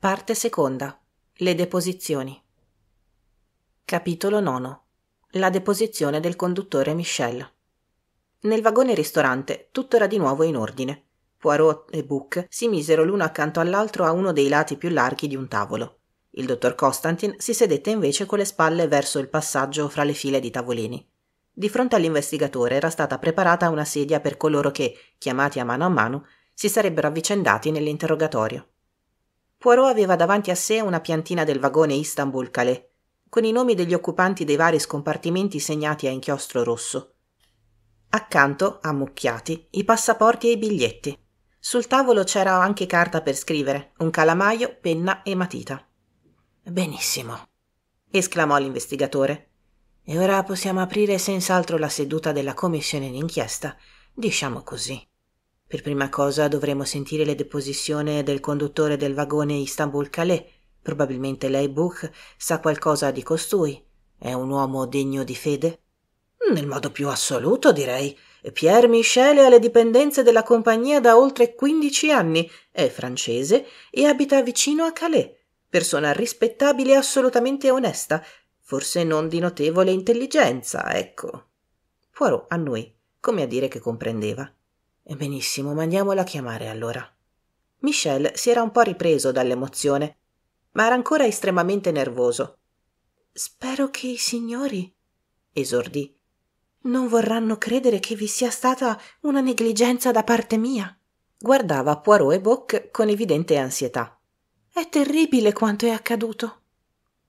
Parte seconda. Le deposizioni. Capitolo 9. La deposizione del conduttore Michel. Nel vagone ristorante tutto era di nuovo in ordine. Poirot e Buck si misero l'uno accanto all'altro a uno dei lati più larghi di un tavolo. Il dottor Constantin si sedette invece con le spalle verso il passaggio fra le file di tavolini. Di fronte all'investigatore era stata preparata una sedia per coloro che, chiamati a mano a mano, si sarebbero avvicendati nell'interrogatorio. Poirot aveva davanti a sé una piantina del vagone Istanbul-Calais, con i nomi degli occupanti dei vari scompartimenti segnati a inchiostro rosso. Accanto, ammucchiati, i passaporti e i biglietti. Sul tavolo c'era anche carta per scrivere, un calamaio, penna e matita. Benissimo, esclamò l'investigatore. E ora possiamo aprire senz'altro la seduta della commissione d'inchiesta. Diciamo così. Per prima cosa dovremo sentire le deposizioni del conduttore del vagone Istanbul-Calais. Probabilmente Leibuch sa qualcosa di costui. È un uomo degno di fede? Nel modo più assoluto, direi. Pierre Michel è alle dipendenze della compagnia da oltre 15 anni, è francese e abita vicino a Calais. Persona rispettabile e assolutamente onesta, forse non di notevole intelligenza, ecco. Poirot annui, come a dire che comprendeva. Benissimo, mandiamola a chiamare allora. Michel si era un po' ripreso dall'emozione, ma era ancora estremamente nervoso. Spero che i signori, esordì, non vorranno credere che vi sia stata una negligenza da parte mia. Guardava Poirot e Boc con evidente ansietà. È terribile quanto è accaduto.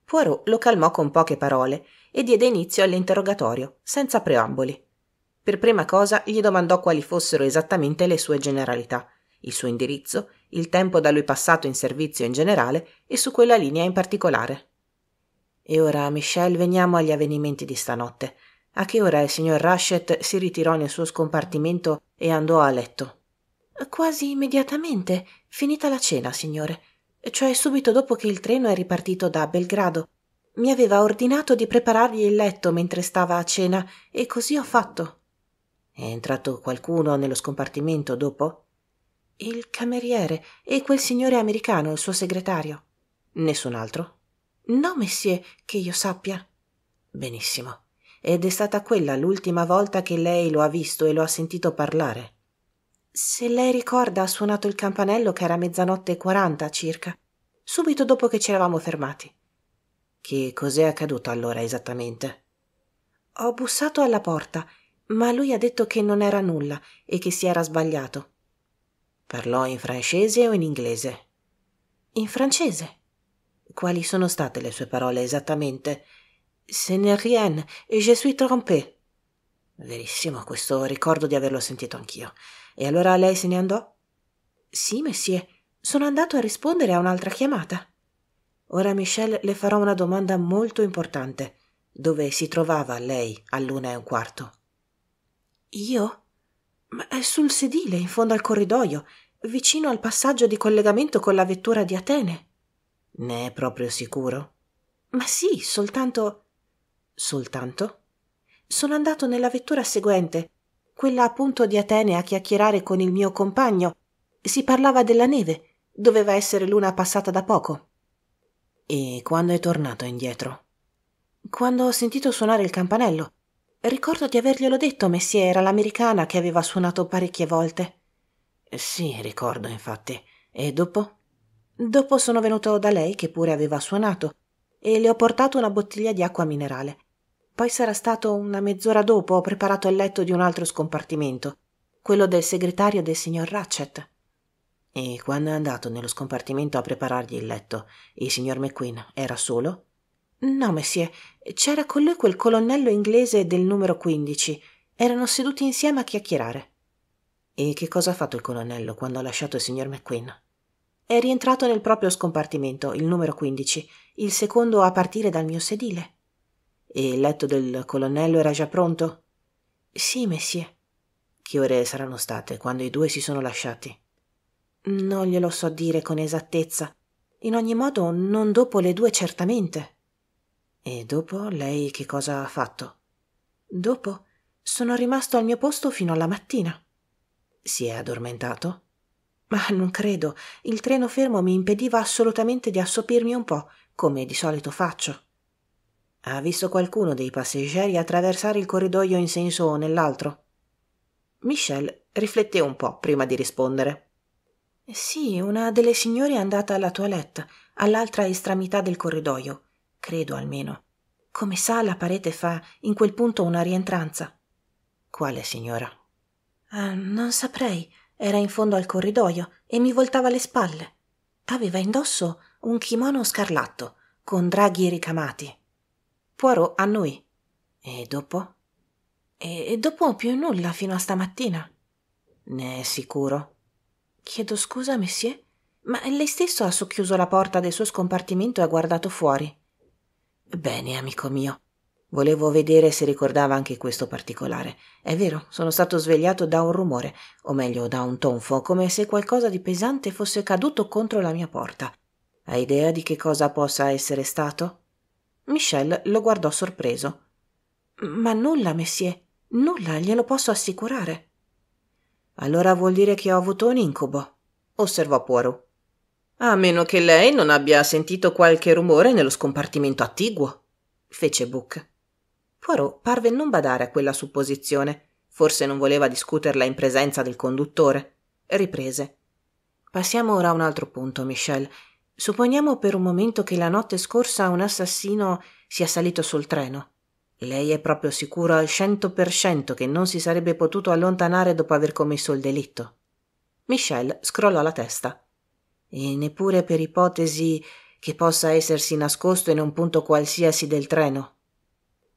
Poirot lo calmò con poche parole e diede inizio all'interrogatorio, senza preamboli. Per prima cosa gli domandò quali fossero esattamente le sue generalità, il suo indirizzo, il tempo da lui passato in servizio in generale e su quella linea in particolare. E ora, Michel, veniamo agli avvenimenti di stanotte. A che ora il signor Rushet si ritirò nel suo scompartimento e andò a letto? Quasi immediatamente, finita la cena, signore, cioè subito dopo che il treno è ripartito da Belgrado. Mi aveva ordinato di preparargli il letto mentre stava a cena e così ho fatto. È entrato qualcuno nello scompartimento dopo? Il cameriere e quel signore americano, il suo segretario. Nessun altro? No, messie, che io sappia. Benissimo. Ed è stata quella l'ultima volta che lei lo ha visto e lo ha sentito parlare. Se lei ricorda, ha suonato il campanello che era mezzanotte e quaranta circa, subito dopo che ci eravamo fermati. Che cos'è accaduto allora esattamente? Ho bussato alla porta ma lui ha detto che non era nulla e che si era sbagliato. Parlò in francese o in inglese? In francese. Quali sono state le sue parole esattamente? Ce n'est rien, je suis trompé. Verissimo, questo ricordo di averlo sentito anch'io. E allora lei se ne andò? Sì, messie, sono andato a rispondere a un'altra chiamata. Ora, Michel, le farò una domanda molto importante. Dove si trovava lei all'una e un quarto? Io? Ma sul sedile, in fondo al corridoio, vicino al passaggio di collegamento con la vettura di Atene. Ne è proprio sicuro? Ma sì, soltanto. Soltanto? Sono andato nella vettura seguente, quella appunto di Atene a chiacchierare con il mio compagno. Si parlava della neve, doveva essere l'una passata da poco. E quando è tornato indietro? Quando ho sentito suonare il campanello. Ricordo di averglielo detto, messiera, l'americana che aveva suonato parecchie volte. Sì, ricordo, infatti. E dopo? Dopo sono venuto da lei, che pure aveva suonato, e le ho portato una bottiglia di acqua minerale. Poi sarà stato una mezz'ora dopo, ho preparato il letto di un altro scompartimento, quello del segretario del signor Ratchet. E quando è andato nello scompartimento a preparargli il letto, il signor McQueen era solo? No, messie, c'era con lui quel colonnello inglese del numero 15. Erano seduti insieme a chiacchierare. E che cosa ha fatto il colonnello quando ha lasciato il signor McQueen? È rientrato nel proprio scompartimento, il numero 15, il secondo a partire dal mio sedile. E il letto del colonnello era già pronto? Sì, messie. Che ore saranno state quando i due si sono lasciati? Non glielo so dire con esattezza. In ogni modo, non dopo le due certamente. E dopo lei che cosa ha fatto? Dopo sono rimasto al mio posto fino alla mattina. Si è addormentato? Ma non credo, il treno fermo mi impediva assolutamente di assopirmi un po', come di solito faccio. Ha visto qualcuno dei passeggeri attraversare il corridoio in senso o nell'altro? Michel rifletté un po' prima di rispondere. Sì, una delle signore è andata alla toilette, all'altra estremità del corridoio credo almeno. Come sa, la parete fa in quel punto una rientranza. Quale signora? Uh, non saprei. Era in fondo al corridoio e mi voltava le spalle. Aveva indosso un kimono scarlatto, con draghi ricamati. Poirot annui. E dopo? E, dopo più nulla fino a stamattina. Ne è sicuro? Chiedo scusa, messie, ma lei stesso ha socchiuso la porta del suo scompartimento e ha guardato fuori. Bene, amico mio. Volevo vedere se ricordava anche questo particolare. È vero, sono stato svegliato da un rumore, o meglio da un tonfo, come se qualcosa di pesante fosse caduto contro la mia porta. Hai idea di che cosa possa essere stato? Michel lo guardò sorpreso. Ma nulla, messie, nulla, glielo posso assicurare. Allora vuol dire che ho avuto un incubo, osservò Poirot. A meno che lei non abbia sentito qualche rumore nello scompartimento attiguo, fece Book. Poirot parve non badare a quella supposizione. Forse non voleva discuterla in presenza del conduttore. Riprese. Passiamo ora a un altro punto, Michel. Supponiamo per un momento che la notte scorsa un assassino sia salito sul treno. Lei è proprio sicuro al cento per cento che non si sarebbe potuto allontanare dopo aver commesso il delitto. Michel scrollò la testa e neppure per ipotesi che possa essersi nascosto in un punto qualsiasi del treno.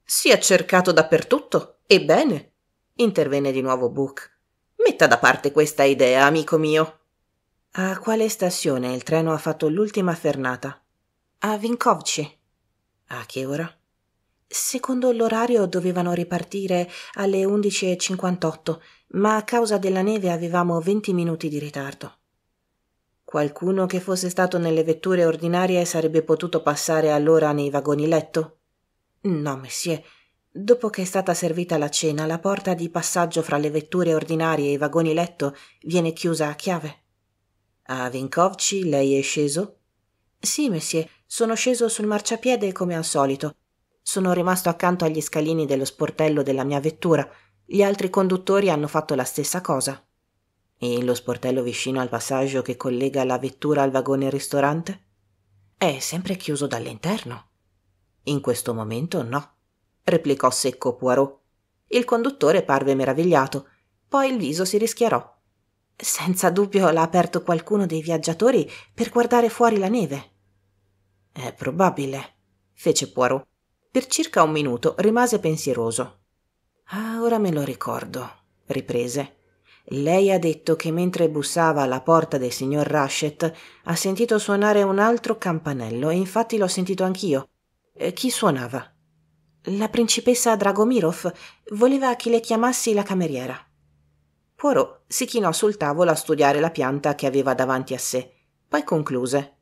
Si è cercato dappertutto, ebbene, intervenne di nuovo Book. Metta da parte questa idea, amico mio. A quale stazione il treno ha fatto l'ultima fernata? A Vinkovci. A che ora? Secondo l'orario dovevano ripartire alle 11.58, ma a causa della neve avevamo 20 minuti di ritardo. Qualcuno che fosse stato nelle vetture ordinarie sarebbe potuto passare allora nei vagoni letto? No, messie. Dopo che è stata servita la cena, la porta di passaggio fra le vetture ordinarie e i vagoni letto viene chiusa a chiave. A Vinkovci lei è sceso? Sì, messie, sono sceso sul marciapiede come al solito. Sono rimasto accanto agli scalini dello sportello della mia vettura. Gli altri conduttori hanno fatto la stessa cosa. E lo sportello vicino al passaggio che collega la vettura al vagone ristorante? È sempre chiuso dall'interno. In questo momento no, replicò secco Poirot. Il conduttore parve meravigliato, poi il viso si rischiarò. Senza dubbio l'ha aperto qualcuno dei viaggiatori per guardare fuori la neve. È probabile, fece Poirot. Per circa un minuto rimase pensieroso. Ah, ora me lo ricordo, riprese. Lei ha detto che mentre bussava alla porta del signor Rushet ha sentito suonare un altro campanello e infatti l'ho sentito anch'io. Eh, chi suonava? La principessa Dragomirov voleva che le chiamassi la cameriera. Poirot si chinò sul tavolo a studiare la pianta che aveva davanti a sé, poi concluse.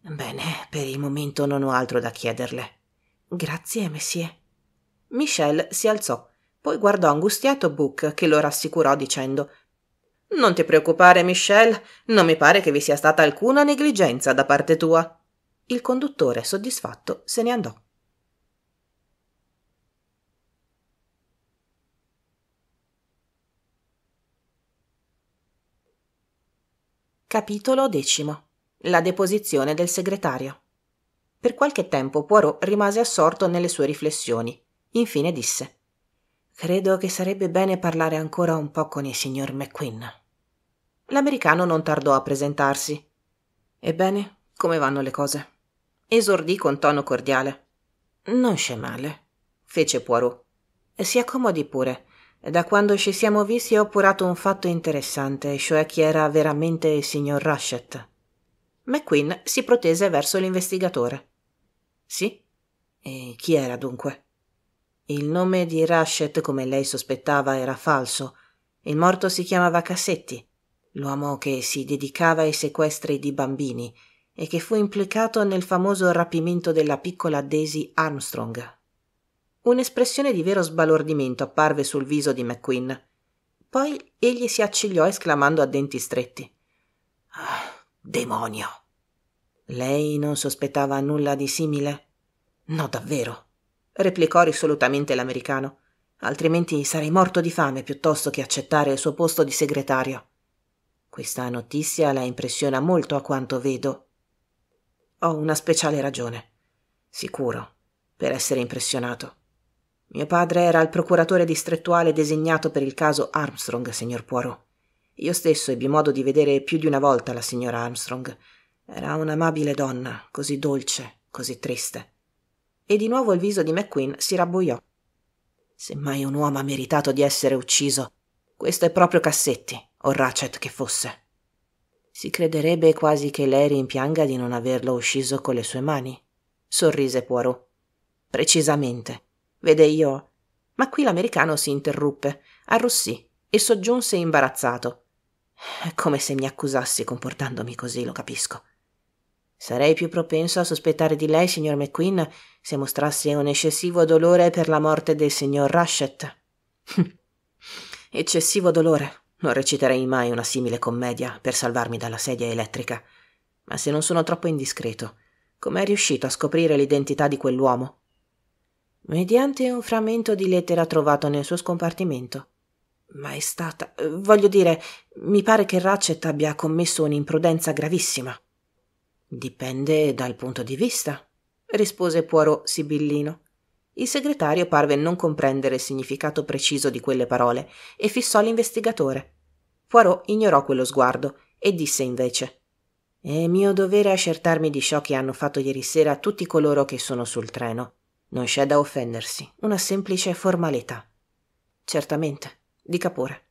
Bene, per il momento non ho altro da chiederle. Grazie, messie. Michel si alzò poi guardò angustiato Book, che lo rassicurò dicendo Non ti preoccupare, Michel, non mi pare che vi sia stata alcuna negligenza da parte tua. Il conduttore, soddisfatto, se ne andò. Capitolo decimo. La deposizione del segretario. Per qualche tempo Poirot rimase assorto nelle sue riflessioni. Infine disse Credo che sarebbe bene parlare ancora un po' con il signor McQueen. L'americano non tardò a presentarsi. Ebbene, come vanno le cose? Esordì con tono cordiale. Non c'è male, fece Poirot. Si accomodi pure. Da quando ci siamo visti ho appurato un fatto interessante, cioè chi era veramente il signor Rushet. McQueen si protese verso l'investigatore. Sì? E chi era dunque? Il nome di Rashet, come lei sospettava, era falso. Il morto si chiamava Cassetti, l'uomo che si dedicava ai sequestri di bambini e che fu implicato nel famoso rapimento della piccola Daisy Armstrong. Un'espressione di vero sbalordimento apparve sul viso di McQueen. Poi egli si accigliò esclamando a denti stretti. Ah, demonio! Lei non sospettava nulla di simile? No, davvero replicò risolutamente l'americano, altrimenti sarei morto di fame piuttosto che accettare il suo posto di segretario. Questa notizia la impressiona molto a quanto vedo. Ho una speciale ragione, sicuro, per essere impressionato. Mio padre era il procuratore distrettuale designato per il caso Armstrong, signor Poirot. Io stesso ebbi modo di vedere più di una volta la signora Armstrong. Era un'amabile donna, così dolce, così triste e di nuovo il viso di McQueen si rabboiò. Se mai un uomo ha meritato di essere ucciso, questo è proprio Cassetti, o Ratchet che fosse. Si crederebbe quasi che lei rimpianga di non averlo ucciso con le sue mani, sorrise Poirot. Precisamente. Vede io. Ma qui l'americano si interruppe, arrossì e soggiunse imbarazzato. È come se mi accusassi comportandomi così, lo capisco. Sarei più propenso a sospettare di lei, signor McQueen, se mostrasse un eccessivo dolore per la morte del signor Rushett. eccessivo dolore. Non reciterei mai una simile commedia per salvarmi dalla sedia elettrica. Ma se non sono troppo indiscreto, com'è riuscito a scoprire l'identità di quell'uomo? Mediante un frammento di lettera trovato nel suo scompartimento. Ma è stata. voglio dire, mi pare che Ratchet abbia commesso un'imprudenza gravissima. Dipende dal punto di vista, rispose Poirot sibillino. Il segretario parve non comprendere il significato preciso di quelle parole e fissò l'investigatore. Poirot ignorò quello sguardo e disse invece È mio dovere accertarmi di ciò che hanno fatto ieri sera tutti coloro che sono sul treno. Non c'è da offendersi, una semplice formalità. Certamente, dica pure.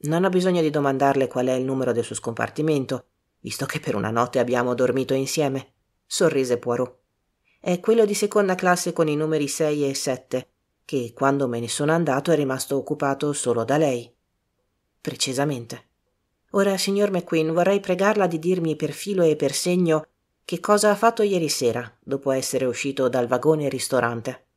Non ho bisogno di domandarle qual è il numero del suo scompartimento visto che per una notte abbiamo dormito insieme, sorrise Poirot. È quello di seconda classe con i numeri 6 e 7, che quando me ne sono andato è rimasto occupato solo da lei. Precisamente. Ora, signor McQueen, vorrei pregarla di dirmi per filo e per segno che cosa ha fatto ieri sera, dopo essere uscito dal vagone ristorante.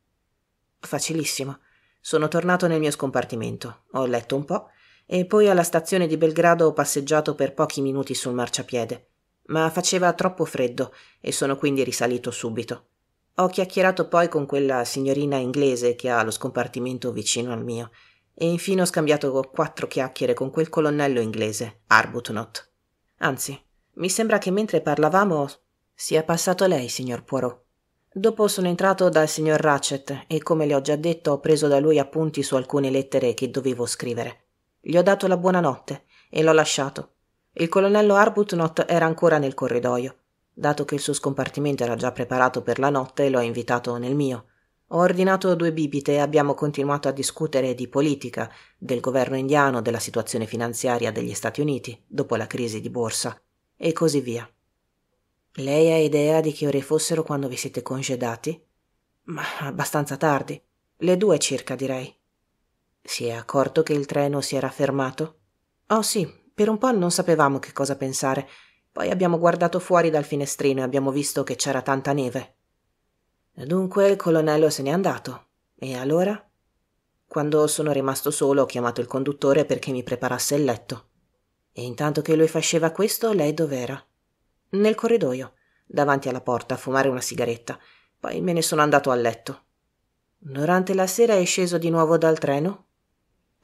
Facilissimo. Sono tornato nel mio scompartimento, ho letto un po' e poi alla stazione di Belgrado ho passeggiato per pochi minuti sul marciapiede, ma faceva troppo freddo e sono quindi risalito subito. Ho chiacchierato poi con quella signorina inglese che ha lo scompartimento vicino al mio e infine ho scambiato quattro chiacchiere con quel colonnello inglese, Arbuthnot. Anzi, mi sembra che mentre parlavamo sia passato lei, signor Poirot. Dopo sono entrato dal signor Ratchet e come le ho già detto ho preso da lui appunti su alcune lettere che dovevo scrivere. Gli ho dato la buonanotte e l'ho lasciato. Il colonnello Arbuthnot era ancora nel corridoio. Dato che il suo scompartimento era già preparato per la notte, l'ho invitato nel mio. Ho ordinato due bibite e abbiamo continuato a discutere di politica, del governo indiano, della situazione finanziaria degli Stati Uniti dopo la crisi di borsa e così via. Lei ha idea di che ore fossero quando vi siete congedati? Ma abbastanza tardi, le due circa direi. Si è accorto che il treno si era fermato? Oh sì, per un po' non sapevamo che cosa pensare. Poi abbiamo guardato fuori dal finestrino e abbiamo visto che c'era tanta neve. Dunque il colonnello se n'è andato. E allora? Quando sono rimasto solo ho chiamato il conduttore perché mi preparasse il letto. E intanto che lui faceva questo, lei dov'era? Nel corridoio, davanti alla porta, a fumare una sigaretta. Poi me ne sono andato a letto. Durante la sera è sceso di nuovo dal treno?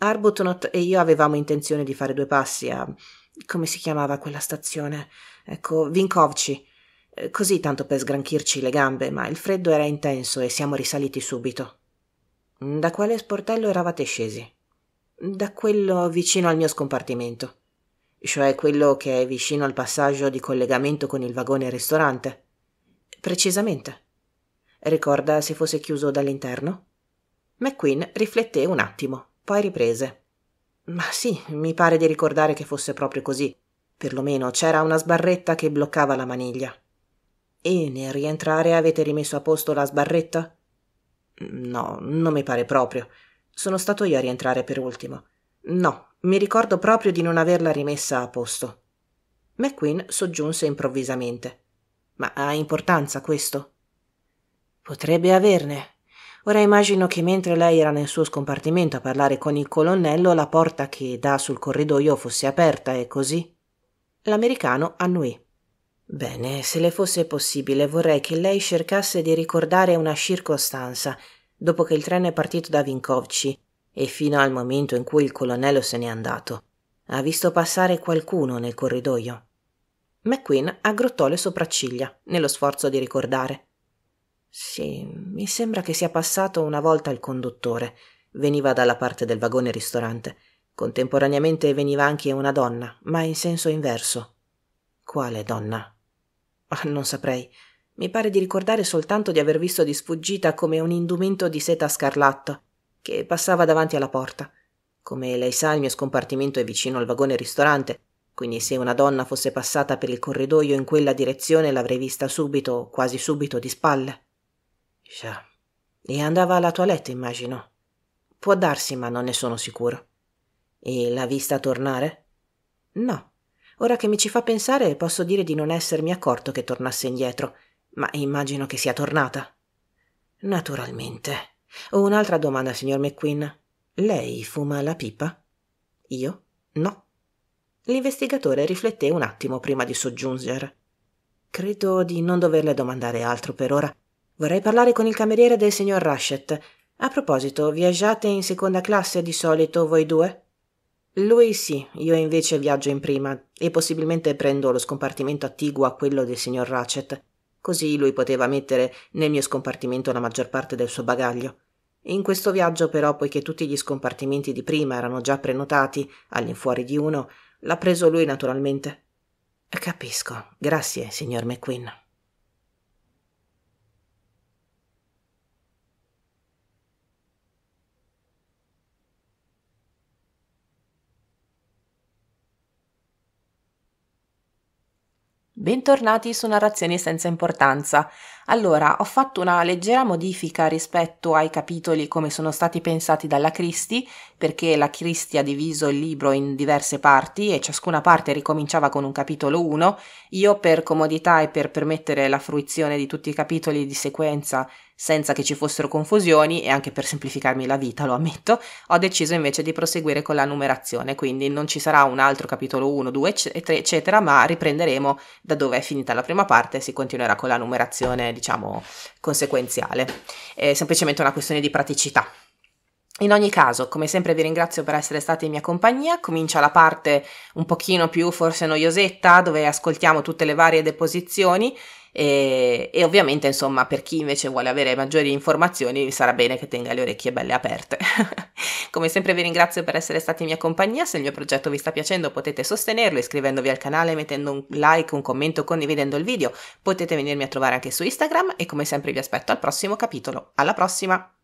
Arbuthnot e io avevamo intenzione di fare due passi a. come si chiamava quella stazione? Ecco, Vinkovci. Eh, così tanto per sgranchirci le gambe, ma il freddo era intenso e siamo risaliti subito. Da quale sportello eravate scesi? Da quello vicino al mio scompartimento. Cioè quello che è vicino al passaggio di collegamento con il vagone ristorante. Precisamente. Ricorda se fosse chiuso dall'interno? McQueen rifletté un attimo. Poi riprese. Ma sì, mi pare di ricordare che fosse proprio così. Perlomeno c'era una sbarretta che bloccava la maniglia. E nel rientrare avete rimesso a posto la sbarretta? No, non mi pare proprio. Sono stato io a rientrare per ultimo. No, mi ricordo proprio di non averla rimessa a posto. McQueen soggiunse improvvisamente. Ma ha importanza questo? Potrebbe averne, Ora immagino che mentre lei era nel suo scompartimento a parlare con il colonnello, la porta che dà sul corridoio fosse aperta e così. L'americano annuì. Bene, se le fosse possibile, vorrei che lei cercasse di ricordare una circostanza dopo che il treno è partito da Vinkovci e fino al momento in cui il colonnello se n'è andato. Ha visto passare qualcuno nel corridoio. McQueen aggrottò le sopracciglia nello sforzo di ricordare. Sì, mi sembra che sia passato una volta il conduttore. Veniva dalla parte del vagone ristorante. Contemporaneamente veniva anche una donna, ma in senso inverso. Quale donna? Ah, non saprei. Mi pare di ricordare soltanto di aver visto di sfuggita come un indumento di seta scarlatta che passava davanti alla porta. Come lei sa, il mio scompartimento è vicino al vagone ristorante, quindi se una donna fosse passata per il corridoio in quella direzione l'avrei vista subito, quasi subito, di spalle. Scià. E andava alla toilette, immagino. Può darsi, ma non ne sono sicuro. E l'ha vista tornare? No. Ora che mi ci fa pensare, posso dire di non essermi accorto che tornasse indietro, ma immagino che sia tornata. Naturalmente. un'altra domanda, signor McQueen. Lei fuma la pipa? Io? No. L'investigatore rifletté un attimo prima di soggiungere. Credo di non doverle domandare altro per ora, Vorrei parlare con il cameriere del signor Rushet. A proposito, viaggiate in seconda classe di solito voi due? Lui sì, io invece viaggio in prima e possibilmente prendo lo scompartimento attiguo a quello del signor Ratchet. Così lui poteva mettere nel mio scompartimento la maggior parte del suo bagaglio. In questo viaggio però, poiché tutti gli scompartimenti di prima erano già prenotati, all'infuori di uno, l'ha preso lui naturalmente. Capisco. Grazie, signor McQueen. Bentornati su Narrazioni senza importanza. Allora, ho fatto una leggera modifica rispetto ai capitoli come sono stati pensati dalla Christie, perché la Christie ha diviso il libro in diverse parti e ciascuna parte ricominciava con un capitolo 1. Io per comodità e per permettere la fruizione di tutti i capitoli di sequenza senza che ci fossero confusioni e anche per semplificarmi la vita, lo ammetto, ho deciso invece di proseguire con la numerazione, quindi non ci sarà un altro capitolo 1, 2 e 3 eccetera, ma riprenderemo da dove è finita la prima parte e si continuerà con la numerazione diciamo, conseguenziale. È semplicemente una questione di praticità. In ogni caso, come sempre vi ringrazio per essere stati in mia compagnia, comincia la parte un pochino più forse noiosetta dove ascoltiamo tutte le varie deposizioni, e, e, ovviamente insomma per chi invece vuole avere maggiori informazioni sarà bene che tenga le orecchie belle aperte come sempre vi ringrazio per essere stati in mia compagnia se il mio progetto vi sta piacendo potete sostenerlo iscrivendovi al canale mettendo un like un commento condividendo il video potete venirmi a trovare anche su Instagram e come sempre vi aspetto al prossimo capitolo alla prossima